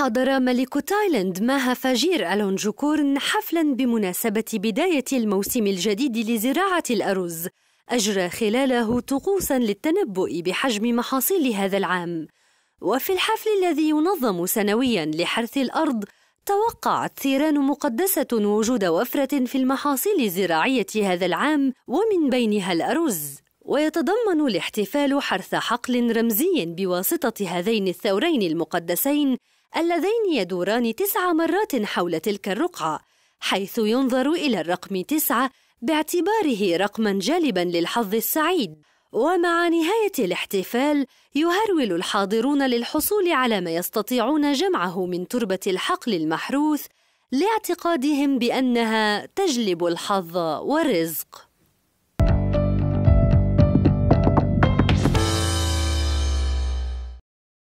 حضر ملك تايلاند ماها فاجير جوكورن حفلا بمناسبة بداية الموسم الجديد لزراعة الأرز أجرى خلاله طقوسا للتنبؤ بحجم محاصيل هذا العام وفي الحفل الذي ينظم سنويا لحرث الأرض توقعت ثيران مقدسة وجود وفرة في المحاصيل الزراعية هذا العام ومن بينها الأرز ويتضمن الاحتفال حرث حقل رمزي بواسطة هذين الثورين المقدسين اللذين يدوران تسع مرات حول تلك الرقعة حيث ينظر إلى الرقم تسعة باعتباره رقما جالبا للحظ السعيد ومع نهاية الاحتفال يهرول الحاضرون للحصول على ما يستطيعون جمعه من تربة الحقل المحروث لاعتقادهم بأنها تجلب الحظ والرزق